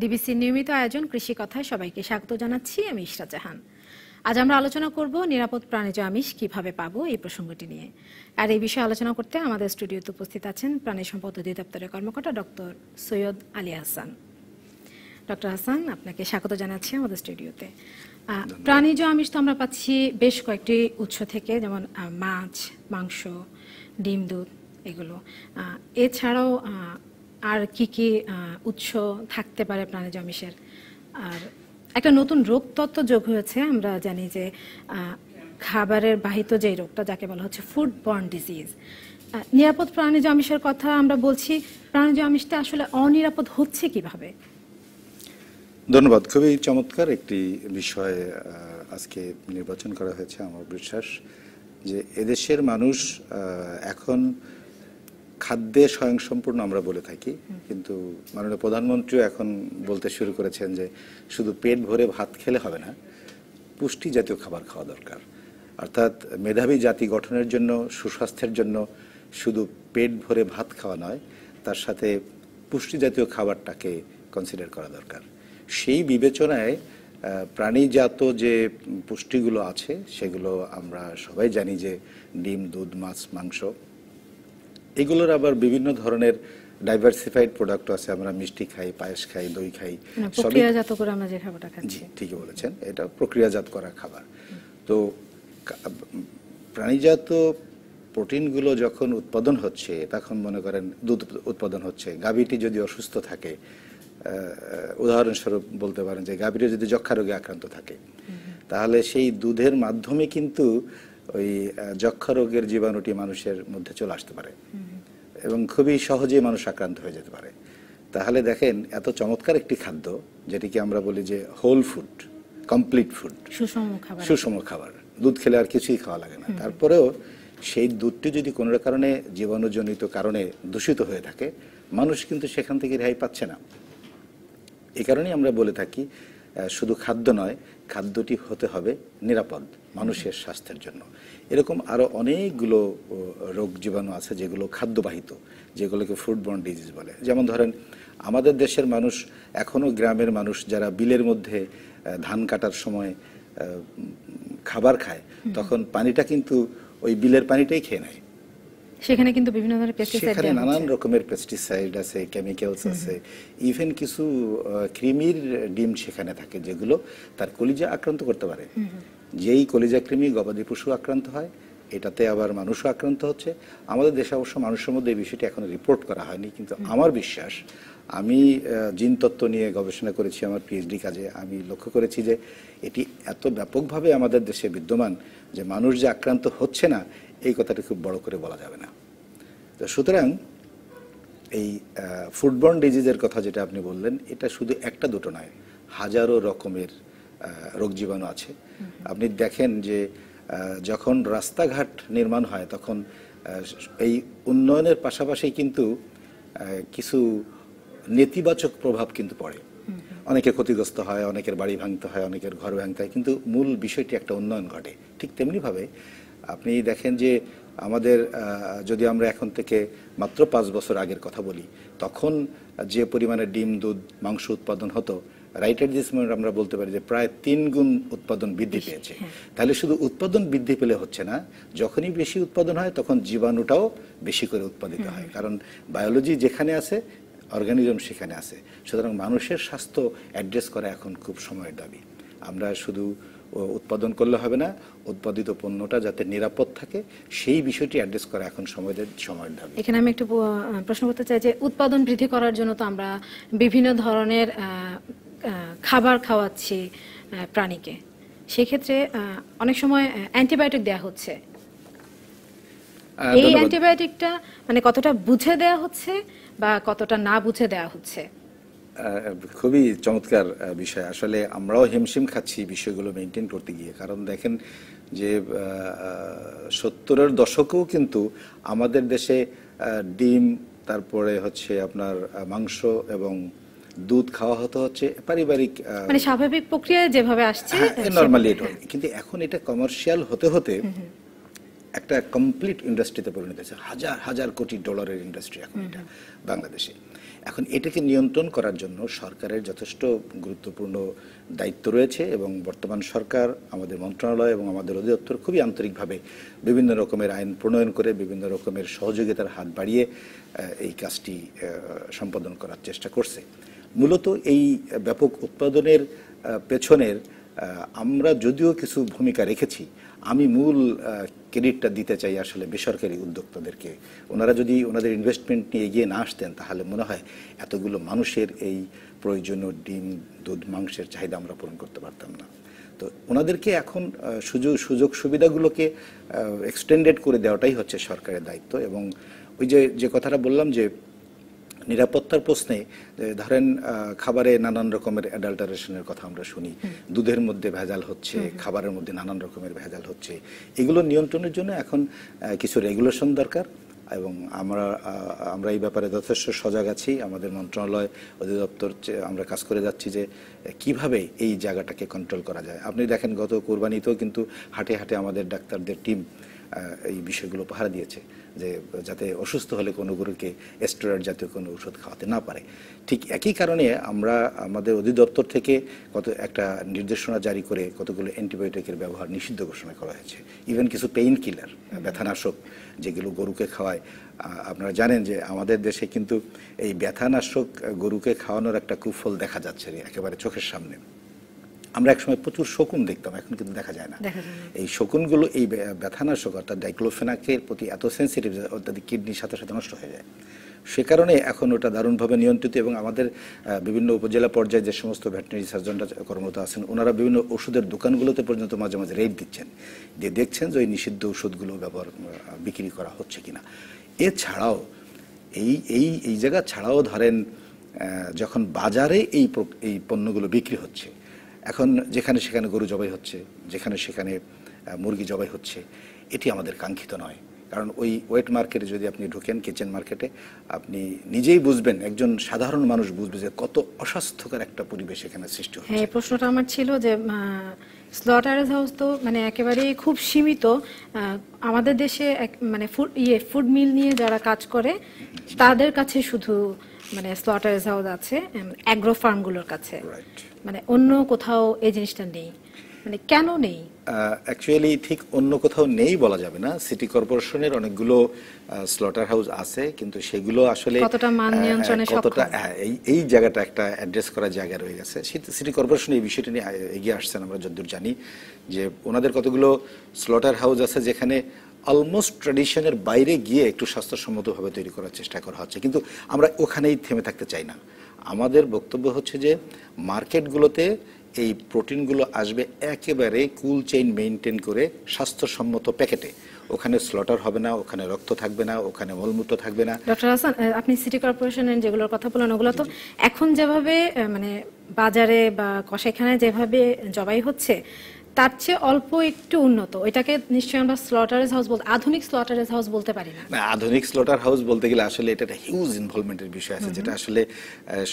ডিবিসির নিয়মিত আয়োজন কৃষি কথায় সবাইকে স্বাগত জানাচ্ছি আমি ইশরা জাহান আজ আমরা আলোচনা করব নিরাপদ প্রাণীজ আমিষ কিভাবে পাবো এই প্রসঙ্গটি নিয়ে আর এই বিষয়ে আলোচনা করতে আমাদের স্টুডিওতে উপস্থিত আছেন প্রাণী সম্পদ অধিদপ্তরের কর্মকর্তা ডক্টর সৈয়দ আলী হাসান ডক্টর হাসান আপনাকে স্বাগত জানাচ্ছি আমাদের স্টুডিওতে প্রাণীজ আমিষ তো আমরা পাচ্ছি বেশ কয়েকটি উৎস থেকে যেমন মাছ মাংস ডিম দুধ এগুলো এছাড়াও আর কি কি উৎস থাকতে পারে প্রাণীজ আমিষের আর একটা নতুন রোগ তত্ত্ব যোগ হয়েছে আমরা জানি যে খাবারের বাহিত যে রোগটা যাকে বলা হচ্ছে ফুড বর্ন ডিজিজ নিরাপদ প্রাণীজ আমিষের কথা আমরা বলছি প্রাণীজ আমিষটা আসলে অনিরাপদ হচ্ছে কিভাবে ধন্যবাদ খুবই চমৎকার একটি বিষয় আজকে নির্বাচন করা হয়েছে আমার বিশ্বাস যে এদেশের মানুষ এখন খাদ্যে স্বয়ংসম্পূর্ণ আমরা বলে থাকি কিন্তু মাননীয় প্রধানমন্ত্রীও এখন বলতে শুরু করেছেন যে শুধু পেট ভরে ভাত খেলে হবে না পুষ্টি জাতীয় খাবার খাওয়া দরকার অর্থাৎ মেধাবী জাতি গঠনের জন্য সুস্বাস্থ্যের জন্য শুধু পেট ভরে ভাত খাওয়া নয় তার সাথে পুষ্টি জাতীয় খাবারটাকে কনসিডার করা দরকার সেই বিবেচনায় প্রাণীজাত যে পুষ্টিগুলো আছে সেগুলো আমরা সবাই জানি যে ডিম দুধ মাছ মাংস এগুলোর আবার বিভিন্ন ধরনের ডাইভার্সিফাইড প্রোডাক্ট আছে আমরা মিষ্টি খাই পায়েস খাই দই খাই মানে প্রক্রিয়াজাত করে আমরা যে খাবারটা খাচ্ছি ঠিকই বলেছেন এটা প্রক্রিয়াজাত করা খাবার তো প্রাণীজাত প্রোটিনগুলো যখন উৎপাদন হচ্ছে তখন মনে করেন দুধ উৎপাদন হচ্ছে গাভীটি যদি অসুস্থ থাকে উদাহরণস্বরূপ বলতে পারেন যে গাভীটি যদি যক্ষা রোগে আক্রান্ত থাকে তাহলে সেই দুধের মাধ্যমে কিন্তু ওই যক্ষা রোগের জীবাণুটি মানুষের মধ্যে চলে আসতে পারে এবং খুবই সহজেই মানুষ আক্রান্ত হয়ে যেতে পারে তাহলে দেখেন এত চমৎকার একটি খাদ্য যেটিকে আমরা বলি যে হোল ফুড কমপ্লিট ফুড সুষম খাবার দুধ খেলে আর কিছুই খাওয়া লাগে না তারপরেও সেই দুধটি যদি কোনো কারণে জীবাণুজনিত কারণে দূষিত হয়ে থাকে মানুষ কিন্তু সেখান থেকে রেহাই পাচ্ছে না এ কারণেই আমরা বলে থাকি শুধু খাদ্য নয় খাদ্যটি হতে হবে নিরাপদ মানুষের স্বাস্থ্যের জন্য এরকম আরও অনেকগুলো রোগ জীবাণু আছে যেগুলো খাদ্যবাহিত যেগুলোকে ফুডবর্ন ডিজিজ বলে যেমন ধরেন আমাদের দেশের মানুষ এখনও গ্রামের মানুষ যারা বিলের মধ্যে ধান কাটার সময় খাবার খায় তখন পানিটা কিন্তু ওই বিলের পানিটাই খেয়ে নেয় সেখানে কিন্তু বিভিন্ন ধরনের পেস্টিসাইড সেখানে নানান রকমের পেস্টিসাইড আছে কেমিক্যালস আছে ইভেন কিছু কৃমির ডিম সেখানে থাকে যেগুলো তার কলিজা আক্রান্ত করতে পারে যেই কলিজা কৃমি গবাদি পশু আক্রান্ত হয় এটাতে আবার মানুষ আক্রান্ত হচ্ছে আমাদের দেশে অবশ্য মানুষের মধ্যে এই বিষয়টি এখনো রিপোর্ট করা হয়নি কিন্তু আমার বিশ্বাস আমি জিনতত্ত্ব নিয়ে গবেষণা করেছি আমার পিএইচডি কাজে আমি লক্ষ্য করেছি যে এটি এত ব্যাপকভাবে আমাদের দেশে বিদ্যমান যে মানুষ যে আক্রান্ত হচ্ছে না এই কথাটা খুব বড় করে বলা যাবে না তো সুতরাং এই ফুটবল ডিজিজের কথা যেটা আপনি বললেন এটা শুধু একটা দুটো নয় হাজারো রকমের রোগ জীবাণু আছে আপনি দেখেন যে যখন রাস্তাঘাট নির্মাণ হয় তখন এই উন্নয়নের পাশাপাশি কিন্তু কিছু নেতিবাচক প্রভাব কিন্তু পড়ে অনেকে ক্ষতিগ্রস্ত হয় অনেকের বাড়ি ভাঙতে হয় অনেকের ঘর ভাঙতে হয় কিন্তু মূল বিষয়টি একটা উন্নয়ন ঘটে ঠিক তেমনিভাবে আপনি দেখেন যে আমাদের যদি আমরা এখন থেকে মাত্র পাঁচ বছর আগের কথা বলি তখন যে পরিমাণে ডিম দুধ মাংস উৎপাদন হতো রাইট এট দিস মোমেন্ট আমরা বলতে পারি যে প্রায় তিন গুণ উৎপাদন বৃদ্ধি পেয়েছে হ্যাঁ। তাহলে শুধু উৎপাদন বৃদ্ধি পেলে হচ্ছে না যখনই বেশি উৎপাদন হয় তখন জীবাণুটাও বেশি করে উৎপাদিত হয় কারণ বায়োলজি যেখানে আছে অর্গানিজম সেখানে আছে সুতরাং মানুষের স্বাস্থ্য অ্যাড্রেস করা এখন খুব সময়ের দাবি আমরা শুধু উৎপাদন করলে হবে না উৎপাদিত পণ্যটা যাতে নিরাপদ থাকে সেই বিষয়টি অ্যাড্রেস করা এখন সময়ের সময় দাবি এখানে আমি একটু প্রশ্ন করতে চাই যে উৎপাদন বৃদ্ধি করার জন্য তো আমরা বিভিন্ন ধরনের খাবার খাওয়াচ্ছি প্রাণীকে সেক্ষেত্রে অনেক সময় অ্যান্টিবায়োটিক দেয়া হচ্ছে এই অ্যান্টিবায়োটিকটা মানে কতটা বুঝে দেয়া হচ্ছে বা কতটা না বুঝে দেয়া হচ্ছে খুবই চমৎকার বিষয় আসলে আমরাও হিমশিম খাচ্ছি বিষয়গুলো মেনটেন করতে গিয়ে কারণ দেখেন যে সত্তরের দশকেও কিন্তু আমাদের দেশে ডিম তারপরে হচ্ছে আপনার মাংস এবং দুধ খাওয়া হতো হচ্ছে পারিবারিক মানে স্বাভাবিক প্রক্রিয়া যেভাবে আসছে নর্মালি হ্যাঁ, এটা কিন্তু এখন এটা কমার্শিয়াল হতে হতে একটা কমপ্লিট ইন্ডাস্ট্রিতে পরিণত হয়েছে হাজার হাজার কোটি ডলারের ইন্ডাস্ট্রি এখন এটা বাংলাদেশে এখন এটাকে নিয়ন্ত্রণ করার জন্য সরকারের যথেষ্ট গুরুত্বপূর্ণ দায়িত্ব রয়েছে এবং বর্তমান সরকার আমাদের মন্ত্রণালয় এবং আমাদের অধিদপ্তর খুবই আন্তরিকভাবে বিভিন্ন রকমের আইন প্রণয়ন করে বিভিন্ন রকমের সহযোগিতার হাত বাড়িয়ে এই কাজটি সম্পাদন করার চেষ্টা করছে মূলত এই ব্যাপক উৎপাদনের পেছনের আমরা যদিও কিছু ভূমিকা রেখেছি আমি মূল ক্রেডিটটা দিতে চাই আসলে বেসরকারি উদ্যোক্তাদেরকে ওনারা যদি ওনাদের ইনভেস্টমেন্ট নিয়ে এগিয়ে না আসতেন তাহলে মনে হয় এতগুলো মানুষের এই প্রয়োজনীয় ডিম দুধ মাংসের চাহিদা আমরা পূরণ করতে পারতাম না তো ওনাদেরকে এখন সুযোগ সুযোগ সুবিধাগুলোকে এক্সটেন্ডেড করে দেওয়াটাই হচ্ছে সরকারের দায়িত্ব এবং ওই যে যে কথাটা বললাম যে নিরাপত্তার প্রশ্নে ধরেন খাবারে নানান রকমের অ্যাডাল্টারেশনের কথা আমরা শুনি দুধের মধ্যে ভেজাল হচ্ছে খাবারের মধ্যে নানান রকমের ভেজাল হচ্ছে এগুলো নিয়ন্ত্রণের জন্য এখন কিছু রেগুলেশন দরকার এবং আমরা আমরা এই ব্যাপারে যথেষ্ট সজাগ আছি আমাদের মন্ত্রণালয় অধিদপ্তর আমরা কাজ করে যাচ্ছি যে কিভাবে এই জায়গাটাকে কন্ট্রোল করা যায় আপনি দেখেন গত কোরবানিতেও কিন্তু হাটে হাটে আমাদের ডাক্তারদের টিম এই বিষয়গুলো পাহারা দিয়েছে যে যাতে অসুস্থ হলে কোনো গরুকে স্টেরয়েড জাতীয় কোনো ওষুধ খাওয়াতে না পারে ঠিক একই কারণে আমরা আমাদের অধিদপ্তর থেকে কত একটা নির্দেশনা জারি করে কতগুলো অ্যান্টিবায়োটিকের ব্যবহার নিষিদ্ধ ঘোষণা করা হয়েছে ইভেন কিছু পেইন কিলার ব্যথানাশক যেগুলো গরুকে খাওয়ায় আপনারা জানেন যে আমাদের দেশে কিন্তু এই ব্যথানাশক গরুকে খাওয়ানোর একটা কুফল দেখা যাচ্ছে একেবারে চোখের সামনে আমরা একসময় প্রচুর শকুন দেখতাম এখন কিন্তু দেখা যায় না এই শকুনগুলো এই ব্যথানাশক অর্থাৎ ডাইক্লোফেনাকের প্রতি এত সেন্সিটিভ অর্থাৎ কিডনির সাথে সাথে নষ্ট হয়ে যায় সে কারণে এখন ওটা দারুণভাবে নিয়ন্ত্রিত এবং আমাদের বিভিন্ন উপজেলা পর্যায়ে যে সমস্ত ভেটেনারি সার্জনরা কর্মরত আছেন ওনারা বিভিন্ন ওষুধের দোকানগুলোতে পর্যন্ত মাঝে মাঝে রেড দিচ্ছেন দিয়ে দেখছেন যে ওই নিষিদ্ধ ওষুধগুলো ব্যবহার বিক্রি করা হচ্ছে কিনা এছাড়াও এই এই এই জায়গা ছাড়াও ধরেন যখন বাজারে এই এই পণ্যগুলো বিক্রি হচ্ছে এখন যেখানে সেখানে গরু জবাই হচ্ছে যেখানে সেখানে মুরগি জবাই হচ্ছে এটি আমাদের কাঙ্ক্ষিত নয় কারণ ওই ওয়েট মার্কেটে যদি আপনি ঢুকেন কিচেন মার্কেটে আপনি নিজেই বুঝবেন একজন সাধারণ মানুষ বুঝবে যে কত অস্বাস্থ্যকর একটা পরিবেশ এখানে সৃষ্টি হচ্ছে হ্যাঁ প্রশ্নটা আমার ছিল যে স্লটার হাউস তো মানে একেবারেই খুব সীমিত আমাদের দেশে এক মানে ফুড ইয়ে ফুড মিল নিয়ে যারা কাজ করে তাদের কাছে শুধু মানে স্লটার হাউস আছে অ্যাগ্রো ফার্মগুলোর কাছে রাইট মানে অন্য কোথাও এই জিনিসটা নেই মানে কেন নেই অ্যাকচুয়ালি ঠিক অন্য কোথাও নেই বলা যাবে না সিটি কর্পোরেশনের অনেকগুলো স্লটার হাউস আছে কিন্তু সেগুলো আসলে কতটা মান নিয়ন্ত্রণে কতটা হ্যাঁ, এই এই জায়গাটা একটা অ্যাড্রেস করার জায়গা রয়ে গেছে সিটি কর্পোরেশন এই বিষয়টা নিয়ে এগিয়ে আসছেন আমরা যতদূর জানি যে ওনাদের কতগুলো স্লটার হাউস আছে যেখানে অলমোস্ট ট্র্যাডিশনের বাইরে গিয়ে একটু স্বাস্থ্যসম্মতভাবে তৈরি করার চেষ্টা করা হচ্ছে কিন্তু আমরা ওখানেই থেমে থাকতে চাই না আমাদের বক্তব্য হচ্ছে যে মার্কেটগুলোতে এই প্রোটিনগুলো আসবে একেবারে কুল চেইন মেনটেন করে স্বাস্থ্যসম্মত প্যাকেটে ওখানে স্লটার হবে না ওখানে রক্ত থাকবে না ওখানে মলমূত্র থাকবে না ডক্টর হাসান আপনি সিটি কর্পোরেশনের যেগুলোর কথা বলেন ওগুলো তো এখন যেভাবে মানে বাজারে বা কষাইখানায় যেভাবে জবাই হচ্ছে তার চেয়ে অল্প একটু উন্নত এটাকে নিশ্চয়ই আমরা স্লটারেজ হাউস বলতে আধুনিক স্লটারেজ হাউস বলতে পারি না আধুনিক স্লটার হাউস বলতে গেলে আসলে এটা একটা হিউজ ইনভলভমেন্টের বিষয় আছে যেটা আসলে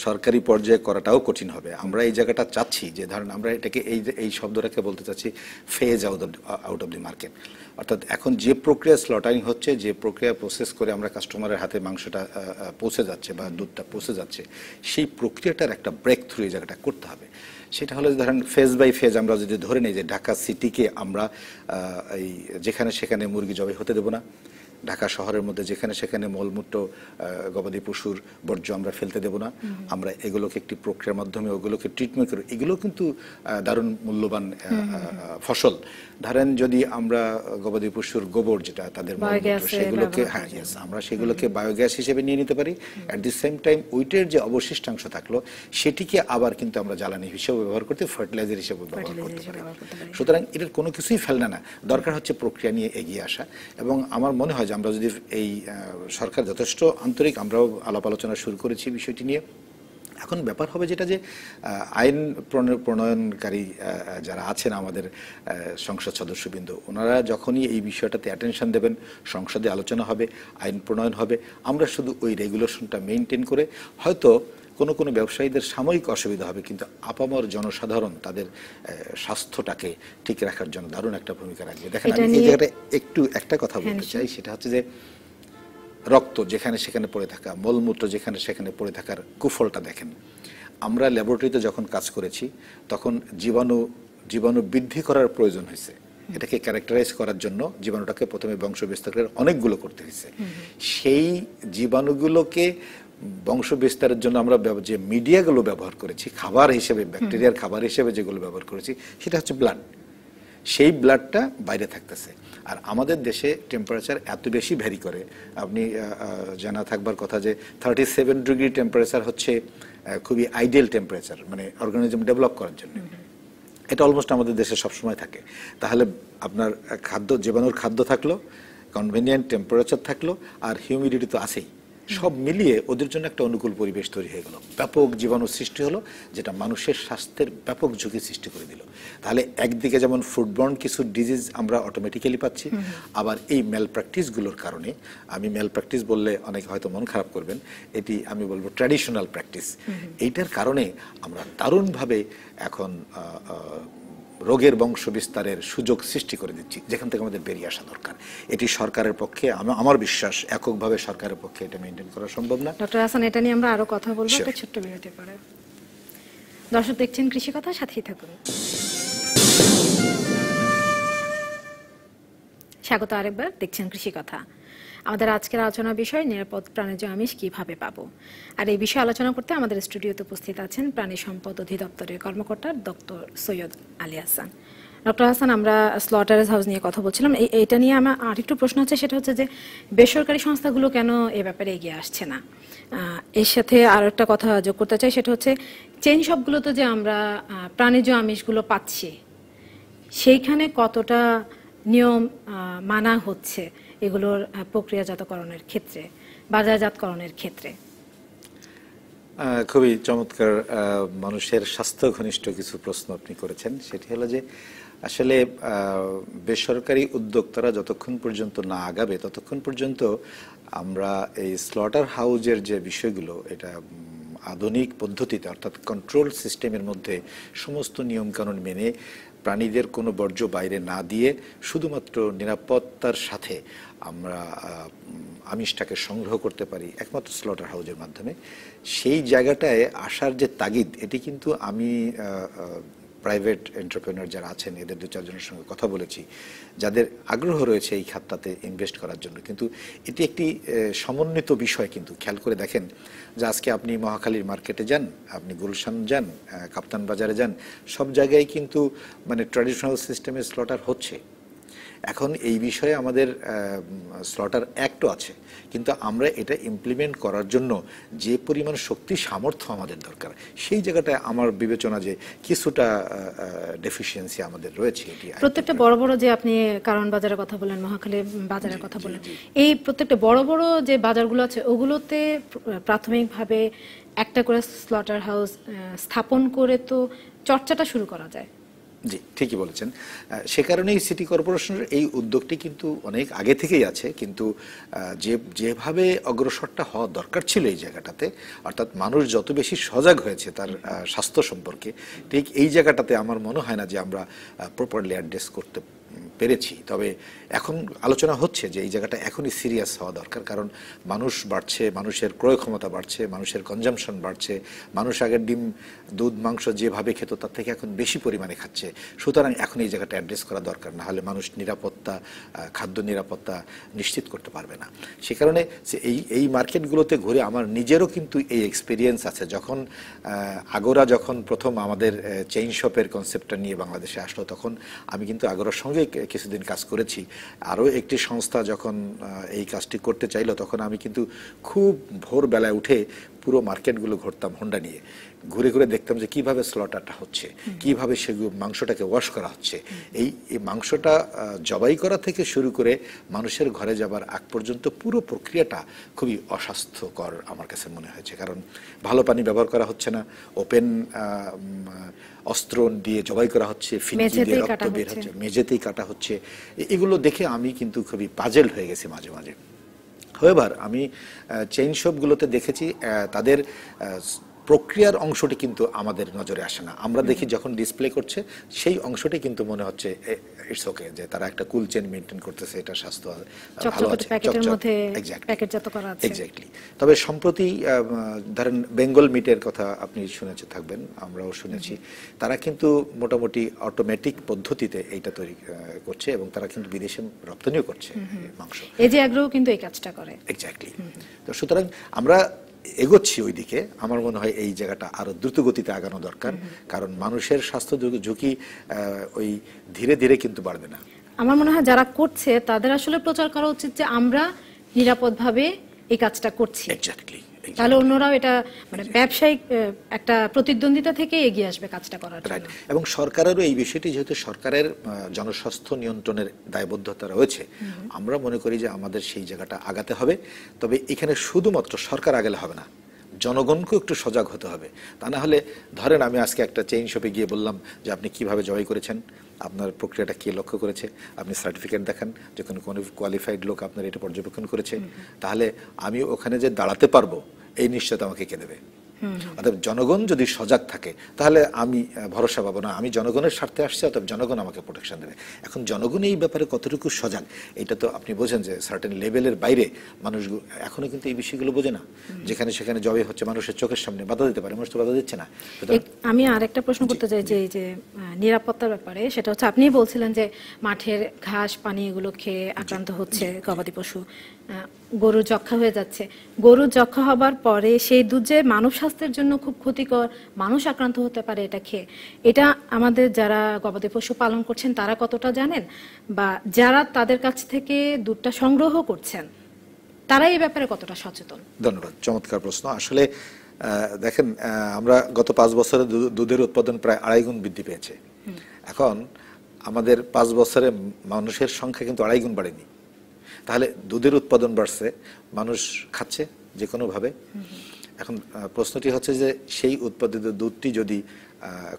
সরকারি পর্যায়ে করাটাও কঠিন হবে আমরা এই জায়গাটা চাচ্ছি যে ধরেন আমরা এটাকে এই এই শব্দটাকে বলতে চাচ্ছি phase out of out of the market অর্থাৎ এখন যে প্রক্রিয়া স্লটারিং হচ্ছে যে প্রক্রিয়া প্রসেস করে আমরা কাস্টমারের হাতে মাংসটা পৌঁছে যাচ্ছে বা দুধটা পৌঁছে যাচ্ছে সেই প্রক্রিয়াটার একটা ব্রেক থ্রু এই জায়গাটা করতে হবে সেটা হলো ধরেন ফেজ বাই ফেজ আমরা যদি ধরে নিই যে ঢাকা সিটিকে আমরা এই যেখানে সেখানে মুরগি জবাই হতে দেবো না ঢাকা শহরের মধ্যে যেখানে সেখানে মলমূত্র গবাদি পশুর বর্জ্য আমরা ফেলতে দেব না আমরা এগুলোকে একটি প্রক্রিয়ার মাধ্যমে ওগুলোকে ট্রিটমেন্ট করি এগুলো কিন্তু দারুণ মূল্যবান ফসল ধরেন যদি আমরা গবাদি পশুর গোবর যেটা তাদের সেগুলোকে হ্যাঁ আমরা সেগুলোকে বায়োগ্যাস হিসেবে নিয়ে নিতে পারি অ্যাট দি সেম টাইম ওইটার যে অবশিষ্টাংশ থাকলো সেটিকে আবার কিন্তু আমরা জ্বালানি হিসেবে ব্যবহার করতে ফার্টিলাইজার হিসেবে ব্যবহার করতে পারি সুতরাং এটার কোনো কিছুই ফেলনা না দরকার হচ্ছে প্রক্রিয়া নিয়ে এগিয়ে আসা এবং আমার মনে হয় যে আমরা যদি এই সরকার যথেষ্ট আন্তরিক আমরাও আলাপ আলোচনা শুরু করেছি বিষয়টি নিয়ে এখন ব্যাপার হবে যেটা যে আইন প্রণয়নকারী যারা আছেন আমাদের সংসদ সদস্যবৃন্দ ওনারা যখনই এই বিষয়টাতে অ্যাটেনশন দেবেন সংসদে আলোচনা হবে আইন প্রণয়ন হবে আমরা শুধু ওই রেগুলেশনটা মেনটেন করে হয়তো কোনো কোনো ব্যবসায়ীদের সাময়িক অসুবিধা হবে কিন্তু আপামর জনসাধারণ তাদের স্বাস্থ্যটাকে ঠিক রাখার জন্য দারুণ একটা ভূমিকা রাখবে দেখেন আমি এই জায়গাটা একটু একটা কথা হ্যাঁ, বলতে চাই সেটা হচ্ছে যে রক্ত যেখানে সেখানে পড়ে থাকা মলমূত্র যেখানে সেখানে পড়ে থাকার কুফলটা দেখেন আমরা ল্যাবরেটরিতে যখন কাজ করেছি তখন জীবাণু জীবাণু বৃদ্ধি করার প্রয়োজন হয়েছে এটাকে ক্যারেক্টারাইজ করার জন্য জীবাণুটাকে প্রথমে বংশ বিস্তারের অনেকগুলো করতে হয়েছে সেই জীবাণুগুলোকে বংশ বিস্তারের জন্য আমরা যে মিডিয়াগুলো ব্যবহার করেছি খাবার হিসেবে ব্যাকটেরিয়ার খাবার হিসেবে যেগুলো ব্যবহার করেছি সেটা হচ্ছে ব্লাড সেই ব্লাডটা বাইরে থাকতেছে আর আমাদের দেশে টেম্পারেচার এত বেশি ভ্যারি করে আপনি জানা থাকবার কথা যে থার্টি সেভেন ডিগ্রি টেম্পারেচার হচ্ছে খুবই আইডিয়াল টেম্পারেচার মানে অর্গানিজম ডেভেলপ করার জন্য এটা অলমোস্ট আমাদের দেশে সবসময় থাকে তাহলে আপনার খাদ্য জীবাণুর খাদ্য থাকলো কনভেনিয়েন্ট টেম্পারেচার থাকলো আর হিউমিডিটি তো আছেই সব মিলিয়ে ওদের জন্য একটা অনুকূল পরিবেশ তৈরি হয়ে গেল ব্যাপক জীবাণু সৃষ্টি হলো যেটা মানুষের স্বাস্থ্যের ব্যাপক ঝুঁকি সৃষ্টি করে দিল তাহলে একদিকে যেমন ফুটবন্ড কিছু ডিজিজ আমরা অটোমেটিক্যালি পাচ্ছি আবার এই ম্যাল প্র্যাকটিসগুলোর কারণে আমি ম্যাল প্র্যাকটিস বললে অনেকে হয়তো মন খারাপ করবেন এটি আমি বলবো ট্র্যাডিশনাল প্র্যাকটিস এইটার কারণে আমরা দারুণভাবে এখন রোগের বংশ বিস্তারের সুযোগ সৃষ্টি করে দিচ্ছি যেখান থেকে আমাদের বেরিয়ে আসা দরকার এটি সরকারের পক্ষে আমার বিশ্বাস এককভাবে সরকারের পক্ষে এটা মেনটেন করা সম্ভব না ডক্টর হাসান এটা নিয়ে আমরা আরো কথা বলবো একটা ছোট্ট বিরতি পরে দর্শক দেখছেন কৃষি কথা সাথেই থাকুন স্বাগত আরেকবার দেখছেন কৃষি কথা আমাদের আজকের আলোচনার বিষয় নিরাপদ প্রাণীজ আমিষ কিভাবে পাব আর এই বিষয়ে আলোচনা করতে আমাদের স্টুডিওতে উপস্থিত আছেন প্রাণী সম্পদ অধিদপ্তরের কর্মকর্তা ডক্টর সৈয়দ আলী হাসান ডক্টর হাসান আমরা স্লটারেজ হাউস নিয়ে কথা বলছিলাম এইটা নিয়ে আমার আরেকটু প্রশ্ন হচ্ছে সেটা হচ্ছে যে বেসরকারি সংস্থাগুলো কেন এ ব্যাপারে এগিয়ে আসছে না এর সাথে আরও একটা কথা যোগ করতে চাই সেটা হচ্ছে চেন সবগুলোতে যে আমরা প্রাণীজ আমিষগুলো পাচ্ছি সেইখানে কতটা নিয়ম মানা হচ্ছে এগুলোর প্রক্রিয়াজাতকরণের ক্ষেত্রে বাজারজাতকরণের ক্ষেত্রে খুবই চমৎকার মানুষের স্বাস্থ্য ঘনিষ্ঠ কিছু প্রশ্ন আপনি করেছেন সেটি হলো যে আসলে বেসরকারি উদ্যোক্তারা যতক্ষণ পর্যন্ত না আগাবে ততক্ষণ পর্যন্ত আমরা এই স্লটার হাউজের যে বিষয়গুলো এটা আধুনিক পদ্ধতিতে অর্থাৎ কন্ট্রোল সিস্টেমের মধ্যে সমস্ত নিয়মকানুন মেনে প্রাণীদের কোনো বর্জ্য বাইরে না দিয়ে শুধুমাত্র নিরাপত্তার সাথে আমরা আমিষটাকে সংগ্রহ করতে পারি একমাত্র স্লটার হাউজের মাধ্যমে সেই জায়গাটায় আসার যে তাগিদ এটি কিন্তু আমি প্রাইভেট এন্টারপ্রেনার যারা আছেন এদের দু চারজনের সঙ্গে কথা বলেছি যাদের আগ্রহ রয়েছে এই খাতটাতে ইনভেস্ট করার জন্য কিন্তু এটি একটি সমন্বিত বিষয় কিন্তু খেয়াল করে দেখেন যে আজকে আপনি মহাখালীর মার্কেটে যান আপনি গুলশান যান কাপ্তান বাজারে যান সব জায়গায় কিন্তু মানে ট্র্যাডিশনাল সিস্টেমে স্লটার হচ্ছে এখন এই বিষয়ে আমাদের স্লটার অ্যাক্টও আছে কিন্তু আমরা এটা ইমপ্লিমেন্ট করার জন্য যে পরিমাণ শক্তি সামর্থ্য আমাদের দরকার সেই জায়গাটায় আমার বিবেচনা যে কিছুটা ডেফিসিয়েন্সি আমাদের রয়েছে এটি প্রত্যেকটা বড় বড় যে আপনি কারণ বাজারের কথা বলেন মহাখালী বাজারের কথা বলেন এই প্রত্যেকটা বড় বড় যে বাজারগুলো আছে ওগুলোতে প্রাথমিকভাবে একটা করে স্লটার হাউস স্থাপন করে তো চর্চাটা শুরু করা যায় জি ঠিকই বলেছেন সে কারণেই সিটি কর্পোরেশনের এই উদ্যোগটি কিন্তু অনেক আগে থেকেই আছে কিন্তু যে যেভাবে অগ্রসরটা হওয়া দরকার ছিল এই জায়গাটাতে অর্থাৎ মানুষ যত বেশি সজাগ হয়েছে তার স্বাস্থ্য সম্পর্কে ঠিক এই জায়গাটাতে আমার মনে হয় না যে আমরা প্রপারলি অ্যাড্রেস করতে পেরেছি তবে এখন আলোচনা হচ্ছে যে এই জায়গাটা এখনই সিরিয়াস হওয়া দরকার কারণ মানুষ বাড়ছে মানুষের ক্রয় ক্ষমতা বাড়ছে মানুষের কনজামশন বাড়ছে মানুষ আগের ডিম দুধ মাংস যেভাবে খেত তার থেকে এখন বেশি পরিমাণে খাচ্ছে সুতরাং এখন এই জায়গাটা অ্যাড্রেস করা দরকার না হলে মানুষ নিরাপত্তা খাদ্য নিরাপত্তা নিশ্চিত করতে পারবে না সে কারণে এই এই মার্কেটগুলোতে ঘুরে আমার নিজেরও কিন্তু এই এক্সপিরিয়েন্স আছে যখন আগোরা যখন প্রথম আমাদের চেইন শপের কনসেপ্টটা নিয়ে বাংলাদেশে আসলো তখন আমি কিন্তু আগোরার সঙ্গে হিসেবে কিছুদিন কাজ করেছি আরও একটি সংস্থা যখন এই কাজটি করতে চাইল তখন আমি কিন্তু খুব ভোরবেলায় উঠে পুরো মার্কেটগুলো ঘুরতাম হোন্ডা নিয়ে ঘুরে ঘুরে দেখতাম যে কিভাবে স্লটারটা হচ্ছে কিভাবে সেগুলো মাংসটাকে ওয়াশ করা হচ্ছে এই মাংসটা জবাই করা থেকে শুরু করে মানুষের ঘরে যাবার আগ পর্যন্ত পুরো প্রক্রিয়াটা খুবই অস্বাস্থ্যকর আমার কাছে মনে হয়েছে কারণ ভালো পানি ব্যবহার করা হচ্ছে না ওপেন অস্ত্র দিয়ে জবাই করা হচ্ছে ফিনকি দিয়ে রক্ত বের হচ্ছে মেঝেতেই কাটা হচ্ছে এগুলো দেখে আমি কিন্তু খুবই পাজেল হয়ে গেছি মাঝে মাঝে হয়েবার আমি চেইন শপগুলোতে দেখেছি তাদের প্রক্রিয়ার অংশটি কিন্তু আমাদের নজরে আসে না আমরা দেখি যখন ডিসপ্লে করছে সেই অংশটি কিন্তু মনে হচ্ছে ইটস ওকে যে তারা একটা কুল চেন মেনটেন করতেছে এটা স্বাস্থ্য ভালো আছে এক্স্যাক্টলি তবে সম্প্রতি ধরেন বেঙ্গল মিটের কথা আপনি শুনেছে থাকবেন আমরাও শুনেছি তারা কিন্তু মোটামুটি অটোমেটিক পদ্ধতিতে এটা তৈরি করছে এবং তারা কিন্তু বিদেশে রপ্তানিও করছে মাংস এই যে আগ্রহ কিন্তু এই কাজটা করে এক্স্যাক্টলি তো সুতরাং আমরা এগোচ্ছি ওই দিকে আমার মনে হয় এই জায়গাটা আরও দ্রুত গতিতে আগানো দরকার কারণ মানুষের স্বাস্থ্য ঝুঁকি ওই ধীরে ধীরে কিন্তু বাড়বে না আমার মনে হয় যারা করছে তাদের আসলে প্রচার করা উচিত যে আমরা নিরাপদভাবে এই কাজটা করছি এক্স্যাক্টলি তাহলে অন্যরাও এটা মানে ব্যবসায়িক একটা প্রতিদ্বন্দ্বিতা থেকে এগিয়ে আসবে কাজটা করার জন্য এবং সরকারেরও এই বিষয়টি যেহেতু সরকারের জনস্বাস্থ্য নিয়ন্ত্রণের দায়বদ্ধতা রয়েছে আমরা মনে করি যে আমাদের সেই জায়গাটা আগাতে হবে তবে এখানে শুধুমাত্র সরকার আগেলে হবে না জনগণকেও একটু সজাগ হতে হবে তা না হলে ধরেন আমি আজকে একটা চেইন শপে গিয়ে বললাম যে আপনি কিভাবে জবাই করেছেন আপনার প্রক্রিয়াটা কে লক্ষ্য করেছে আপনি সার্টিফিকেট দেখান যে কোনো কোয়ালিফাইড লোক আপনার এটা পর্যবেক্ষণ করেছে তাহলে আমি ওখানে যে দাঁড়াতে পারবো এই নিশ্চয়তা আমাকে কে দেবে অর্থাৎ জনগণ যদি সজাগ থাকে তাহলে আমি ভরসা পাবো না আমি জনগণের স্বার্থে আসছি অর্থাৎ জনগণ আমাকে প্রোটেকশন দেবে এখন জনগণ এই ব্যাপারে কতটুকু সজাগ এটা তো আপনি বোঝেন যে সার্টেন লেভেলের বাইরে মানুষ এখনো কিন্তু এই বিষয়গুলো বোঝে না যেখানে সেখানে জবে হচ্ছে মানুষের চোখের সামনে বাধা দিতে পারে মানুষ তো বাধা দিচ্ছে না আমি আর একটা প্রশ্ন করতে চাই যে যে নিরাপত্তার ব্যাপারে সেটা হচ্ছে আপনি বলছিলেন যে মাঠের ঘাস পানি এগুলো খেয়ে আক্রান্ত হচ্ছে গবাদি পশু গরুর যক্ষা হয়ে যাচ্ছে গরুর যক্ষা হবার পরে সেই দুধ যে মানব স্বাস্থ্যের জন্য খুব ক্ষতিকর মানুষ আক্রান্ত হতে পারে এটা খেয়ে এটা আমাদের যারা গবাদি পশু পালন করছেন তারা কতটা জানেন বা যারা তাদের কাছ থেকে দুধটা সংগ্রহ করছেন তারা এই ব্যাপারে কতটা সচেতন ধন্যবাদ চমৎকার প্রশ্ন আসলে দেখেন আমরা গত পাঁচ বছরে দুধের উৎপাদন প্রায় আড়াই গুণ বৃদ্ধি পেয়েছে এখন আমাদের পাঁচ বছরে মানুষের সংখ্যা কিন্তু আড়াই গুণ বাড়েনি তাহলে দুধের উৎপাদন বাড়ছে মানুষ খাচ্ছে যে কোনোভাবে এখন প্রশ্নটি হচ্ছে যে সেই উৎপাদিত দুধটি যদি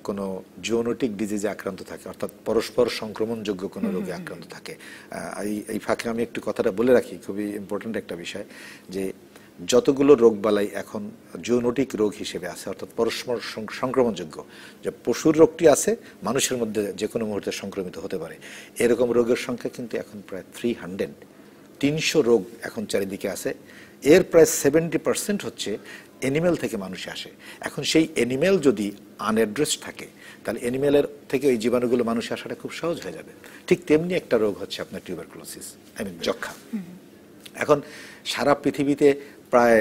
কোনো জিওনোটিক ডিজিজে আক্রান্ত থাকে অর্থাৎ পরস্পর সংক্রমণযোগ্য কোনো রোগে আক্রান্ত থাকে এই এই ফাঁকে আমি একটু কথাটা বলে রাখি খুবই ইম্পর্ট্যান্ট একটা বিষয় যে যতগুলো রোগবালাই এখন জিওনোটিক রোগ হিসেবে আছে অর্থাৎ পরস্পর সংক্রমণযোগ্য যে পশুর রোগটি আছে মানুষের মধ্যে যে কোনো মুহূর্তে সংক্রমিত হতে পারে এরকম রোগের সংখ্যা কিন্তু এখন প্রায় থ্রি হান্ড্রেড তিনশো রোগ এখন চারিদিকে আছে এর প্রায় সেভেন্টি পার্সেন্ট হচ্ছে এনিমেল থেকে মানুষে আসে এখন সেই এনিমেল যদি আনঅ্যাড্রেস থাকে তাহলে এনিমেলের থেকে ওই জীবাণুগুলো মানুষে আসাটা খুব সহজ হয়ে যাবে ঠিক তেমনি একটা রোগ হচ্ছে আপনার টিউবারকুলোসিস আই মিন যক্ষা এখন সারা পৃথিবীতে প্রায়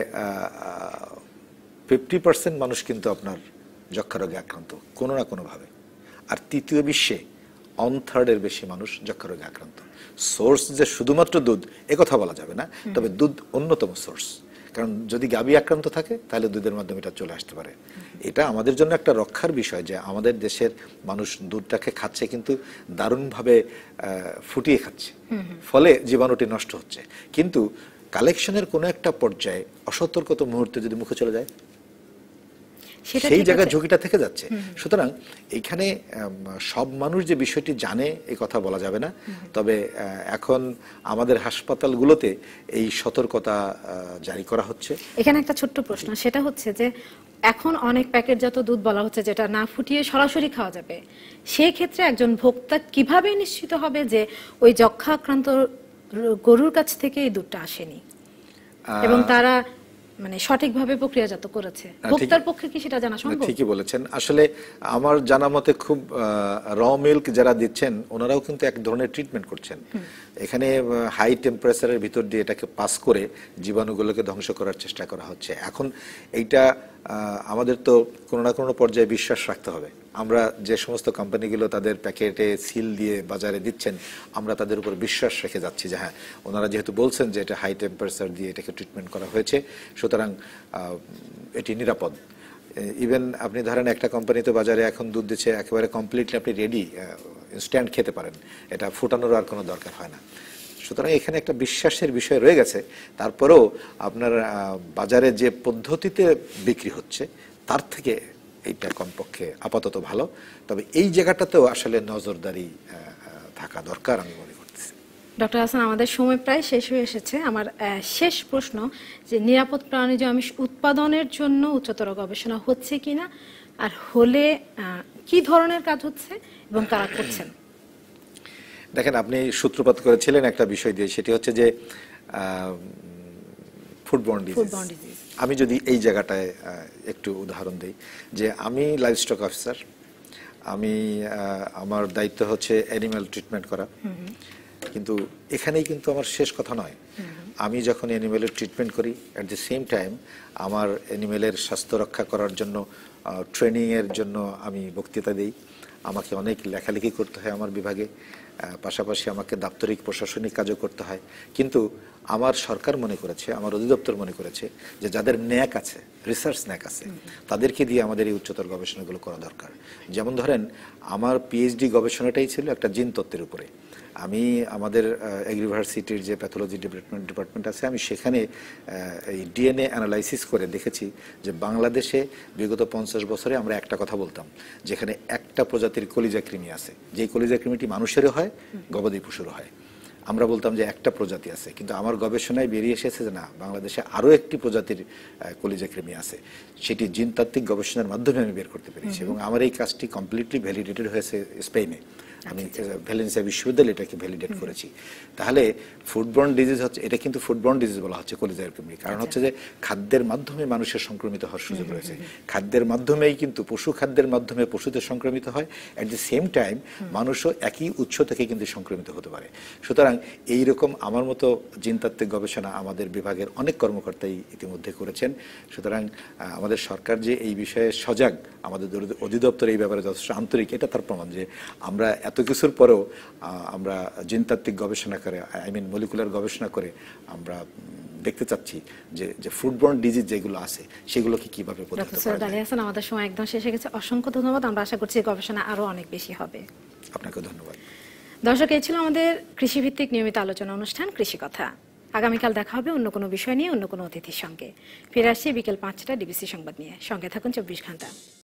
ফিফটি পার্সেন্ট মানুষ কিন্তু আপনার যক্ষা রোগে আক্রান্ত কোনো না কোনোভাবে আর তৃতীয় বিশ্বে অন থার্ডের বেশি মানুষ যক্ষা রোগে আক্রান্ত সোর্স যে শুধুমাত্র দুধ এ কথা বলা যাবে না তবে দুধ অন্যতম সোর্স কারণ যদি গাবি আক্রান্ত থাকে তাহলে দুধের মাধ্যমে এটা চলে আসতে পারে এটা আমাদের জন্য একটা রক্ষার বিষয় যে আমাদের দেশের মানুষ দুধটাকে খাচ্ছে কিন্তু দারুণভাবে ফুটিয়ে খাচ্ছে ফলে জীবাণুটি নষ্ট হচ্ছে কিন্তু কালেকশনের কোনো একটা পর্যায়ে অসতর্কত মুহূর্তে যদি মুখে চলে যায় সেই জায়গা ঝুঁকিটা থেকে যাচ্ছে সুতরাং এখানে সব মানুষ যে বিষয়টি জানে এই কথা বলা যাবে না তবে এখন আমাদের হাসপাতালগুলোতে এই সতর্কতা জারি করা হচ্ছে এখানে একটা ছোট্ট প্রশ্ন সেটা হচ্ছে যে এখন অনেক প্যাকেটজাত দুধ বলা হচ্ছে যেটা না ফুটিয়ে সরাসরি খাওয়া যাবে সেই ক্ষেত্রে একজন ভোক্তা কিভাবে নিশ্চিত হবে যে ওই যক্ষা আক্রান্ত গরুর কাছ থেকে এই দুধটা আসেনি এবং তারা মানে সঠিকভাবে প্রক্রিয়াজাত করেছে ভোক্তার পক্ষে কি সেটা জানা সম্ভব ঠিকই বলেছেন আসলে আমার জানা মতে খুব র মিল্ক যারা দিচ্ছেন ওনারাও কিন্তু এক ধরনের ট্রিটমেন্ট করছেন এখানে হাই টেম্পারেচারের ভিতর দিয়ে এটাকে পাস করে জীবাণুগুলোকে ধ্বংস করার চেষ্টা করা হচ্ছে এখন এইটা আমাদের তো কোনো না কোনো পর্যায়ে বিশ্বাস রাখতে হবে আমরা যে সমস্ত কোম্পানিগুলো তাদের প্যাকেটে সিল দিয়ে বাজারে দিচ্ছেন আমরা তাদের উপর বিশ্বাস রেখে যাচ্ছি যে হ্যাঁ ওনারা যেহেতু বলছেন যে এটা হাই টেম্পারেচার দিয়ে এটাকে ট্রিটমেন্ট করা হয়েছে সুতরাং এটি নিরাপদ ইভেন আপনি ধরেন একটা কোম্পানিতে বাজারে এখন দুধ দিচ্ছে একেবারে কমপ্লিটলি আপনি রেডি স্ট্যান্ড খেতে পারেন এটা ফুটানোর আর কোনো দরকার হয় না সুতরাং এখানে একটা বিশ্বাসের বিষয় রয়ে গেছে তারপরেও আপনার বাজারে যে পদ্ধতিতে বিক্রি হচ্ছে তার থেকে এইটা কমপক্ষে আপাতত ভালো তবে এই জায়গাটাতেও আসলে নজরদারি থাকা দরকার আমি মনে করতেছি ডক্টর হাসান আমাদের সময় প্রায় শেষ হয়ে এসেছে আমার শেষ প্রশ্ন যে নিরাপদ প্রাণীজ আমিষ উৎপাদনের জন্য উচ্চতর গবেষণা হচ্ছে কিনা আর হলে কি ধরনের কাজ হচ্ছে এবং কারা করছেন দেখেন আপনি সূত্রপাত করেছিলেন একটা বিষয় দিয়ে সেটি হচ্ছে যে ফুডবর্ন ডিজিজ আমি যদি এই জায়গাটায় একটু উদাহরণ দিই যে আমি লাইভস্টক অফিসার আমি আমার দায়িত্ব হচ্ছে অ্যানিম্যাল ট্রিটমেন্ট করা কিন্তু এখানেই কিন্তু আমার শেষ কথা নয় আমি যখন অ্যানিমেলের ট্রিটমেন্ট করি অ্যাট দ্য সেম টাইম আমার অ্যানিমেলের স্বাস্থ্য রক্ষা করার জন্য ট্রেনিংয়ের জন্য আমি বক্তৃতা দিই আমাকে অনেক লেখালেখি করতে হয় আমার বিভাগে পাশাপাশি আমাকে দাপ্তরিক প্রশাসনিক কাজও করতে হয় কিন্তু আমার সরকার মনে করেছে আমার অধিদপ্তর মনে করেছে যে যাদের ন্যাক আছে রিসার্চ ন্যাক আছে তাদেরকে দিয়ে আমাদের এই উচ্চতর গবেষণাগুলো করা দরকার যেমন ধরেন আমার পিএইচডি গবেষণাটাই ছিল একটা জিন তত্ত্বের উপরে আমি আমাদের এগ্রিভার্সিটির যে প্যাথোলজি ডিপার্টমেন্ট ডিপার্টমেন্ট আছে আমি সেখানে এই ডিএনএ অ্যানালাইসিস করে দেখেছি যে বাংলাদেশে বিগত পঞ্চাশ বছরে আমরা একটা কথা বলতাম যেখানে একটা প্রজাতির কলিজা কৃমি আছে যেই কলিজা কৃমিটি মানুষেরও হয় গবাদি পশুরও হয় আমরা বলতাম যে একটা প্রজাতি আছে কিন্তু আমার গবেষণায় বেরিয়ে এসেছে যে না বাংলাদেশে আরও একটি প্রজাতির কলিজা কৃমি আছে সেটি জিনতাত্ত্বিক গবেষণার মাধ্যমে আমি বের করতে পেরেছি এবং আমার এই কাজটি কমপ্লিটলি ভ্যালিডেটেড হয়েছে স্পেনে আমি আচ্ছা, আচ্ছা। ভ্যালেন্সিয়া বিশ্ববিদ্যালয় এটাকে ভ্যালিডেট করেছি তাহলে ফুডবর্ন ডিজিজ হচ্ছে এটা কিন্তু ফুডবর্ন ডিজিজ বলা হচ্ছে কলিজার কুমড়ি কারণ আচ্ছা, হচ্ছে যে খাদ্যের মাধ্যমে মানুষের সংক্রমিত হওয়ার সুযোগ রয়েছে খাদ্যের মাধ্যমেই কিন্তু পশু খাদ্যের মাধ্যমে পশুদের সংক্রমিত হয় অ্যাট দ্য সেম টাইম মানুষও একই উৎস থেকে কিন্তু সংক্রমিত হতে পারে সুতরাং এই রকম আমার মতো চিন্তাত্ত্বিক গবেষণা আমাদের বিভাগের অনেক কর্মকর্তাই ইতিমধ্যে করেছেন সুতরাং আমাদের সরকার যে এই বিষয়ে সজাগ আমাদের অধিদপ্তর এই ব্যাপারে যথেষ্ট আন্তরিক এটা তার প্রমাণ যে আমরা এত কিছুর পরেও আমরা জিনতাত্ত্বিক গবেষণা করে আই মিন মলিকুলার গবেষণা করে আমরা দেখতে চাচ্ছি যে যে ফুডবর্ন ডিজিজ যেগুলো আছে সেগুলোকে কিভাবে প্রতিরোধ আমাদের সময় একদম শেষ হয়ে গেছে অসংখ্য ধন্যবাদ আমরা আশা করছি গবেষণা আরো অনেক বেশি হবে আপনাকে ধন্যবাদ দর্শক এই ছিল আমাদের কৃষিভিত্তিক নিয়মিত আলোচনা অনুষ্ঠান কৃষি কথা আগামীকাল দেখা হবে অন্য কোনো বিষয় নিয়ে অন্য কোনো অতিথির সঙ্গে ফিরে আসছি বিকেল পাঁচটা ডিবিসি সংবাদ নিয়ে সঙ্গে থাকুন চব্বিশ ঘন্টা